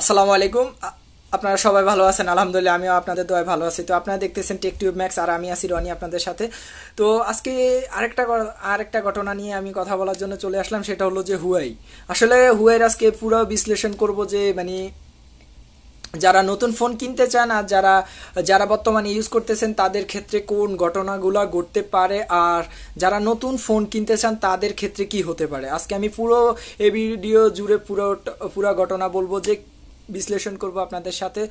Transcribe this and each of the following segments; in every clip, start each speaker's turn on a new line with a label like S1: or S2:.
S1: আসসালামু আলাইকুম আপনারা সবাই ভালো আছেন আলহামদুলিল্লাহ আমিও আপনাদের দয় ভালো আছি তো আপনারা দেখতেছেন টেক টিউব ম্যাক্স আর আমি আছি রনি আপনাদের সাথে তো আজকে আরেকটা আরেকটা ঘটনা নিয়ে আমি কথা বলার জন্য চলে আসলাম সেটা হলো যে হুয়াই আসলে হুয়াইয়ের আজকে পুরো বিশ্লেষণ করব যে মানে যারা নতুন ফোন কিনতে চান আর যারা যারা বর্তমানে ইউজ করতেছেন তাদের ক্ষেত্রে কোন ঘটনাগুলো ঘটতে পারে আর যারা নতুন ফোন কিনতে চান তাদের ক্ষেত্রে কি হতে পারে আজকে আমি পুরো এ ভিডিও জুড়ে পুরো পুরো ঘটনা বলবো যে বিশ্লেষণ করব আপনাদের সাথে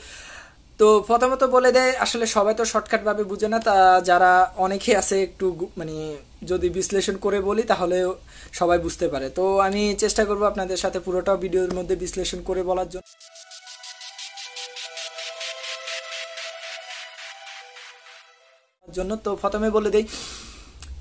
S1: তো প্রথমত বলে দেয় আসলে সবাই তো শর্টকাটভাবে বুঝে না তা যারা অনেকে আছে একটু মানে যদি বিশ্লেষণ করে বলি তাহলে সবাই বুঝতে পারে তো আমি চেষ্টা করব আপনাদের সাথে পুরোটা ভিডিওর মধ্যে বিশ্লেষণ করে বলার জন্য জন্য তো প্রথমে বলে দেই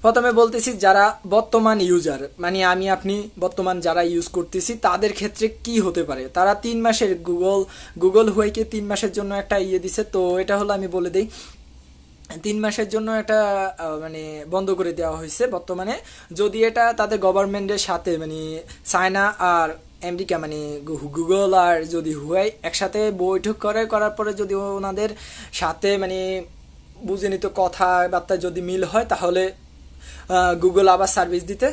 S1: প্রথমে বলতেছি যারা বর্তমান ইউজার মানে আমি আপনি বর্তমান যারা ইউজ করতেছি তাদের ক্ষেত্রে কি হতে পারে তারা তিন মাসের গুগল গুগল হুয়াইকে তিন মাসের জন্য একটা ইয়ে দিছে তো এটা হলো আমি বলে দিই তিন মাসের জন্য এটা মানে বন্ধ করে দেওয়া হয়েছে বর্তমানে যদি এটা তাদের গভর্নমেন্টের সাথে মানে চায়না আর আমেরিকা মানে গুগল আর যদি হুয়াই একসাথে বৈঠক করে করার পরে যদি ওনাদের সাথে মানে বুঝে নিত কথাবার্তা যদি মিল হয় তাহলে গুগল আবার সার্ভিস দিতে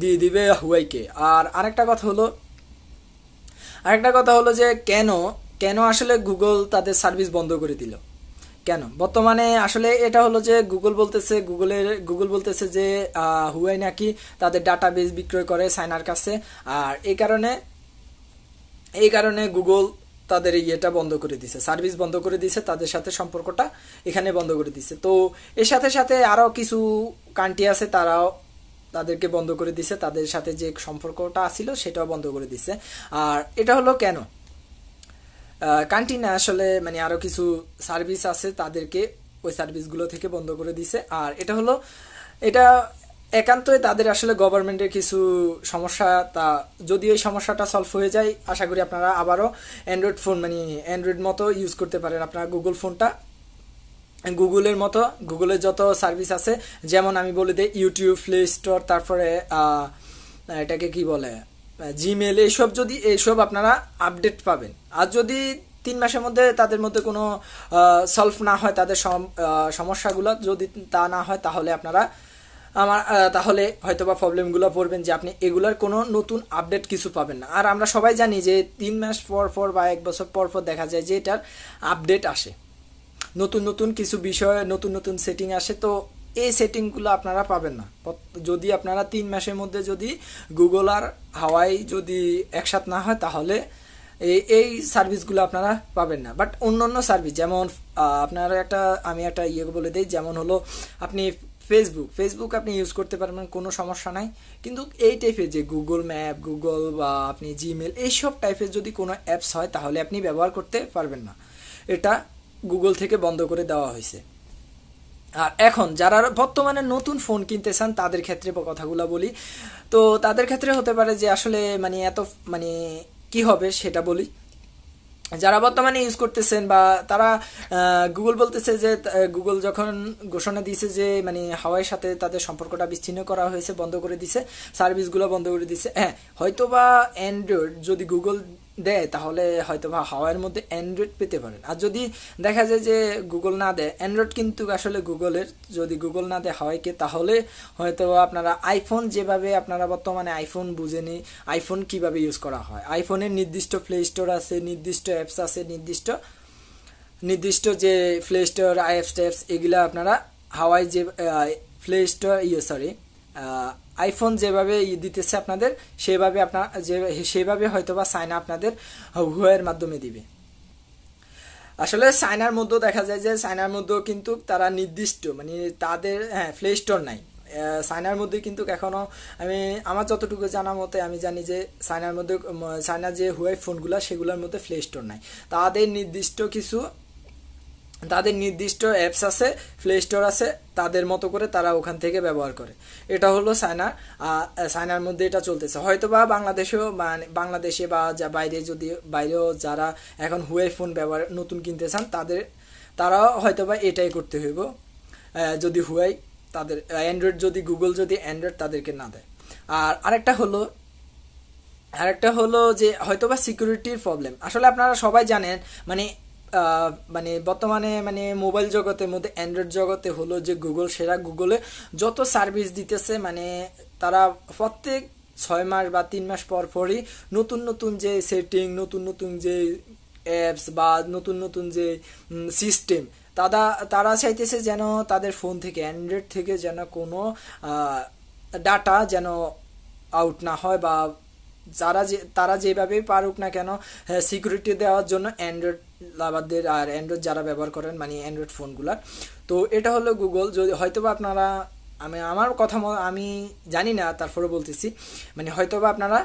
S1: দিয়ে দিবে হুয়াইকে আর আরেকটা কথা হলো আরেকটা কথা হলো যে কেন কেন আসলে গুগল তাদের সার্ভিস বন্ধ করে দিল কেন বর্তমানে আসলে এটা হলো যে গুগল বলতেছে গুগলের গুগল বলতেছে যে হুয়াই নাকি তাদের ডাটাবেস বিক্রয় করে সাইনার কাছে আর এই কারণে এই কারণে গুগল তাদের ইয়েটা বন্ধ করে দিছে সার্ভিস বন্ধ করে দিছে তাদের সাথে সম্পর্কটা এখানে বন্ধ করে দিছে তো এর সাথে সাথে আরও কিছু কান্টি আছে তারাও তাদেরকে বন্ধ করে দিছে তাদের সাথে যে সম্পর্কটা ছিল সেটাও বন্ধ করে দিছে আর এটা হলো কেন কান্টি না আসলে মানে আরও কিছু সার্ভিস আছে তাদেরকে ওই সার্ভিসগুলো থেকে বন্ধ করে দিছে আর এটা হলো এটা একান্তই তাদের আসলে গভর্নমেন্টের কিছু সমস্যা তা যদি এই সমস্যাটা সলভ হয়ে যায় আশা করি আপনারা আবারও অ্যান্ড্রয়েড ফোন মানে অ্যান্ড্রয়েড মতো ইউজ করতে পারেন আপনারা গুগল ফোনটা গুগলের মতো গুগলের যত সার্ভিস আছে যেমন আমি বলে দিই ইউটিউব প্লে স্টোর তারপরে এটাকে কি বলে জিমেল এইসব যদি এইসব আপনারা আপডেট পাবেন আর যদি তিন মাসের মধ্যে তাদের মধ্যে কোনো সলভ না হয় তাদের সমস্যাগুলো যদি তা না হয় তাহলে আপনারা আমার তাহলে হয়তো বা প্রবলেমগুলো পড়বেন যে আপনি এগুলোর কোনো নতুন আপডেট কিছু পাবেন না আর আমরা সবাই জানি যে তিন মাস পর পর বা এক বছর পর পর দেখা যায় যে এটার আপডেট আসে নতুন নতুন কিছু বিষয়ে নতুন নতুন সেটিং আসে তো এই সেটিংগুলো আপনারা পাবেন না যদি আপনারা তিন মাসের মধ্যে যদি গুগল আর হাওয়াই যদি একসাথ না হয় তাহলে এই এই সার্ভিসগুলো আপনারা পাবেন না বাট অন্য অন্য সার্ভিস যেমন আপনারা একটা আমি একটা ইয়ে বলে দিই যেমন হলো আপনি ফেসবুক ফেসবুক আপনি ইউজ করতে পারবেন মানে কোনো সমস্যা নাই কিন্তু এই টাইপের যে গুগল ম্যাপ গুগল বা আপনি জিমেল এইসব টাইপের যদি কোনো অ্যাপস হয় তাহলে আপনি ব্যবহার করতে পারবেন না এটা গুগল থেকে বন্ধ করে দেওয়া হয়েছে আর এখন যারা বর্তমানে নতুন ফোন কিনতে চান তাদের ক্ষেত্রে কথাগুলো বলি তো তাদের ক্ষেত্রে হতে পারে যে আসলে মানে এত মানে কি হবে সেটা বলি যারা বর্তমানে ইউজ করতেছেন বা তারা গুগল বলতেছে যে গুগল যখন ঘোষণা দিয়েছে যে মানে হাওয়াই সাথে তাদের সম্পর্কটা বিচ্ছিন্ন করা হয়েছে বন্ধ করে দিছে সার্ভিসগুলো বন্ধ করে দিছে হ্যাঁ হয়তো বা অ্যান্ড্রয়েড যদি গুগল দেয় তাহলে হয়তো বা হাওয়ার মধ্যে অ্যান্ড্রয়েড পেতে পারেন আর যদি দেখা যায় যে গুগল না দেয় অ্যান্ড্রয়েড কিন্তু আসলে গুগলের যদি গুগল না দেয় হাওয়াইকে তাহলে হয়তো আপনারা আইফোন যেভাবে আপনারা বর্তমানে আইফোন বুঝেনি আইফোন কিভাবে ইউজ করা হয় আইফোনের নির্দিষ্ট প্লে স্টোর আছে নির্দিষ্ট অ্যাপস আছে নির্দিষ্ট নির্দিষ্ট যে প্লে স্টোর আই অ্যাপস ট্যাপস এগুলো আপনারা হাওয়াই যে প্লে স্টোর ইয়ে সরি আইফোন যেভাবে দিতেছে আপনাদের সেভাবে আপনার যে সেভাবে হয়তোবা সাইনা আপনাদের হুয়ের মাধ্যমে দিবে আসলে সাইনার মধ্যেও দেখা যায় যে সাইনার মধ্যেও কিন্তু তারা নির্দিষ্ট মানে তাদের হ্যাঁ প্লে স্টোর নাই সাইনার মধ্যে কিন্তু এখনও আমি আমার যতটুকু জানা মতে আমি জানি যে সাইনার মধ্যে সাইনার যে হুয়াই ফোনগুলো সেগুলোর মধ্যে প্লে স্টোর নাই তাদের নির্দিষ্ট কিছু তাদের নির্দিষ্ট অ্যাপস আছে প্লে স্টোর আছে তাদের মতো করে তারা ওখান থেকে ব্যবহার করে এটা হলো সাইনা সাইনার মধ্যে এটা চলতেছে হয়তো বা বাংলাদেশেও মানে বাংলাদেশে বা যা বাইরে যদি বাইরেও যারা এখন হুয়ে ফোন ব্যবহার নতুন কিনতে চান তাদের তারাও হয়তো বা এটাই করতে হইব যদি হুয়াই তাদের অ্যান্ড্রয়েড যদি গুগল যদি অ্যান্ড্রয়েড তাদেরকে না দেয় আর আরেকটা হলো আরেকটা হলো যে হয়তোবা সিকিউরিটির প্রবলেম আসলে আপনারা সবাই জানেন মানে মানে বর্তমানে মানে মোবাইল জগতের মধ্যে অ্যান্ড্রয়েড জগতে হলো যে গুগল সেরা গুগলে যত সার্ভিস দিতেছে মানে তারা প্রত্যেক ছয় মাস বা তিন মাস পর পরই নতুন নতুন যে সেটিং নতুন নতুন যে অ্যাপস বা নতুন নতুন যে সিস্টেম তারা তারা চাইতেছে যেন তাদের ফোন থেকে অ্যান্ড্রয়েড থেকে যেন কোনো ডাটা যেন আউট না হয় বা যারা যে তারা যেভাবেই পারুক না কেন সিকিউরিটি হ্যাঁ, দেওয়ার জন্য অ্যান্ড্রয়েড আমাদের আর অ্যান্ড্রয়েড যারা ব্যবহার করেন মানে অ্যান্ড্রয়েড ফোনগুলো তো এটা হলো গুগল যদি হয়তোবা আপনারা আমি আমার কথা আমি জানি না তারপরে বলতেছি মানে হয়তোবা আপনারা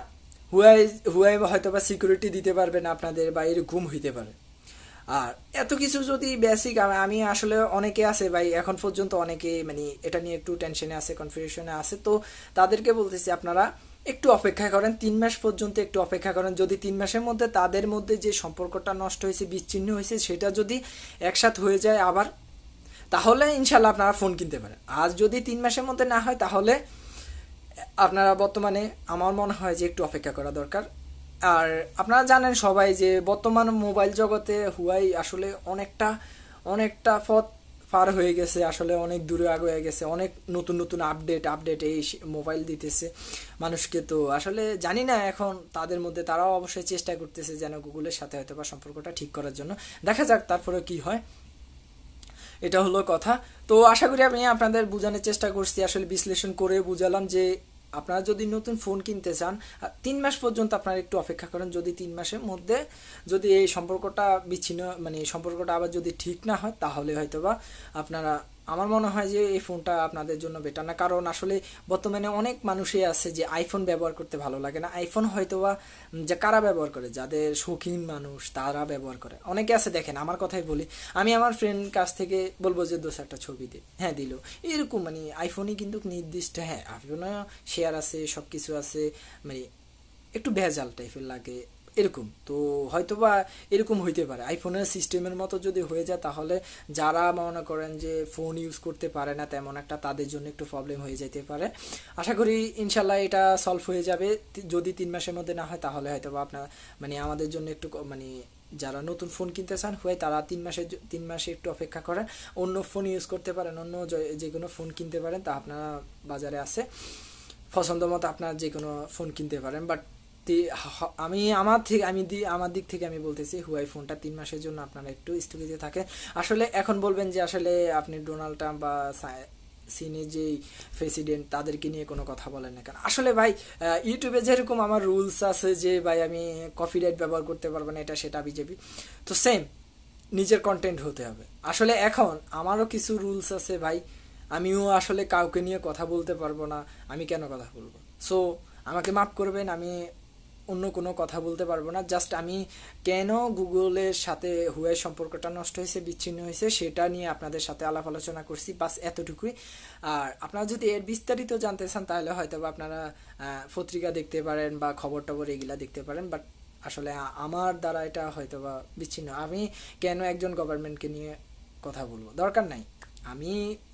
S1: হুয়াই হুয়াই বা হয়তোবা সিকিউরিটি দিতে পারবেন আপনাদের বা এরকম হইতে পারে আর এত কিছু যদি বেসিক আমি আসলে অনেকে আছে ভাই এখন পর্যন্ত অনেকে মানে এটা নিয়ে একটু টেনশনে আছে কনফিউশনে আছে তো তাদেরকে বলতেছি আপনারা একটু অপেক্ষা করেন তিন মাস পর্যন্ত একটু অপেক্ষা করেন যদি তিন মাসের মধ্যে তাদের মধ্যে যে সম্পর্কটা নষ্ট হয়েছে বিচ্ছিন্ন হয়েছে সেটা যদি একসাথ হয়ে যায় আবার তাহলে ইনশাল্লাহ আপনারা ফোন কিনতে পারেন আর যদি তিন মাসের মধ্যে না হয় তাহলে আপনারা বর্তমানে আমার মনে হয় যে একটু অপেক্ষা করা দরকার আর আপনারা জানেন সবাই যে বর্তমান মোবাইল জগতে হুয়াই আসলে অনেকটা অনেকটা পথ পার হয়ে গেছে আসলে অনেক দূরে আগে গেছে অনেক নতুন নতুন আপডেট আপডেট এই মোবাইল দিতেছে মানুষকে তো আসলে জানি না এখন তাদের মধ্যে তারাও অবশ্যই চেষ্টা করতেছে যেন গুগলের সাথে হয়তো বা সম্পর্কটা ঠিক করার জন্য দেখা যাক তারপরে কি হয় এটা হলো কথা তো আশা করি আমি আপনাদের বোঝানোর চেষ্টা করছি আসলে বিশ্লেষণ করে বুঝালাম যে আপনারা যদি নতুন ফোন কিনতে চান তিন মাস পর্যন্ত আপনারা একটু অপেক্ষা করেন যদি তিন মাসের মধ্যে যদি এই সম্পর্কটা বিচ্ছিন্ন মানে সম্পর্কটা আবার যদি ঠিক না হয় তাহলে হয়তোবা আপনারা আমার মনে হয় যে এই ফোনটা আপনাদের জন্য বেটার না কারণ আসলে বর্তমানে অনেক মানুষই আছে যে আইফোন ব্যবহার করতে ভালো লাগে না আইফোন হয়তো বা যে কারা ব্যবহার করে যাদের শৌখিন মানুষ তারা ব্যবহার করে অনেকে আছে দেখেন আমার কথাই বলি আমি আমার ফ্রেন্ড কাছ থেকে বলবো যে দোষ একটা ছবি দে হ্যাঁ দিল এরকম মানে আইফোনই কিন্তু নির্দিষ্ট হ্যাঁ আইফোনে শেয়ার আছে সব কিছু আছে মানে একটু ভেজাল টাইপের লাগে এরকম তো হয়তো বা এরকম হইতে পারে আইফোনের সিস্টেমের মতো যদি হয়ে যায় তাহলে যারা মনে করেন যে ফোন ইউজ করতে পারে না তেমন একটা তাদের জন্য একটু প্রবলেম হয়ে যেতে পারে আশা করি ইনশাল্লাহ এটা সলভ হয়ে যাবে যদি তিন মাসের মধ্যে না হয় তাহলে হয়তো বা আপনার মানে আমাদের জন্য একটু মানে যারা নতুন ফোন কিনতে চান হয়ে তারা তিন মাসে তিন মাসে একটু অপেক্ষা করেন অন্য ফোন ইউজ করতে পারেন অন্য যে কোনো ফোন কিনতে পারেন তা আপনারা বাজারে আছে পছন্দ মতো আপনার যে কোনো ফোন কিনতে পারেন বাট আমি আমার থেকে আমি দি আমার দিক থেকে আমি বলতেছি হুয়াই ফোনটা তিন মাসের জন্য আপনারা একটু স্থগিত থাকে আসলে এখন বলবেন যে আসলে আপনি ডোনাল্ড ট্রাম্প বা সিনে যেই প্রেসিডেন্ট তাদেরকে নিয়ে কোনো কথা বলেন না কারণ আসলে ভাই ইউটিউবে যেরকম আমার রুলস আছে যে ভাই আমি রাইট ব্যবহার করতে পারবো না এটা সেটা বিজেপি তো সেম নিজের কন্টেন্ট হতে হবে আসলে এখন আমারও কিছু রুলস আছে ভাই আমিও আসলে কাউকে নিয়ে কথা বলতে পারবো না আমি কেন কথা বলবো সো আমাকে মাফ করবেন আমি অন্য কোনো কথা বলতে পারবো না জাস্ট আমি কেন গুগলের সাথে হুয়ের সম্পর্কটা নষ্ট হয়েছে বিচ্ছিন্ন হয়েছে সেটা নিয়ে আপনাদের সাথে আলাপ আলোচনা করছি বাস এতটুকুই আর আপনারা যদি এর বিস্তারিত জানতে চান তাহলে হয়তো বা আপনারা পত্রিকা দেখতে পারেন বা খবর টবর এগুলা দেখতে পারেন বাট আসলে আমার দ্বারা এটা হয়তো বা বিচ্ছিন্ন আমি কেন একজন গভর্নমেন্টকে নিয়ে কথা বলবো দরকার নাই আমি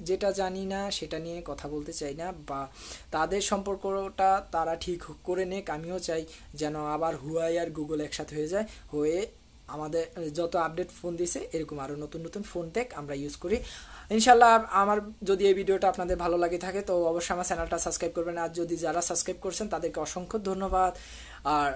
S1: যেটা জানি না সেটা নিয়ে কথা বলতে চাই না বা তাদের সম্পর্কটা তারা ঠিক করে নেক আমিও চাই যেন আবার হুয়াই আর গুগল একসাথে হয়ে যায় হয়ে আমাদের যত আপডেট ফোন দিছে এরকম আরও নতুন নতুন ফোন টেক আমরা ইউজ করি ইনশাল্লাহ আমার যদি এই ভিডিওটা আপনাদের ভালো লাগে থাকে তো অবশ্যই আমার চ্যানেলটা সাবস্ক্রাইব করবেন আর যদি যারা সাবস্ক্রাইব করছেন তাদেরকে অসংখ্য ধন্যবাদ আর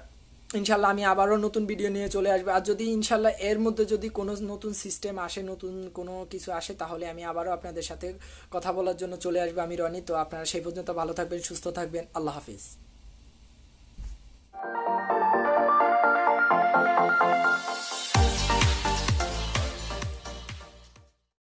S1: ইনশাল্লাহ আমি আবারও নতুন ভিডিও নিয়ে চলে আসবো আর যদি ইনশাল্লাহ এর মধ্যে যদি কোনো নতুন সিস্টেম আসে নতুন কোনো কিছু আসে তাহলে আমি আবারও আপনাদের সাথে কথা বলার জন্য চলে আসবো আমি রনি তো আপনারা সেই পর্যন্ত ভালো থাকবেন সুস্থ থাকবেন আল্লাহ হাফিজ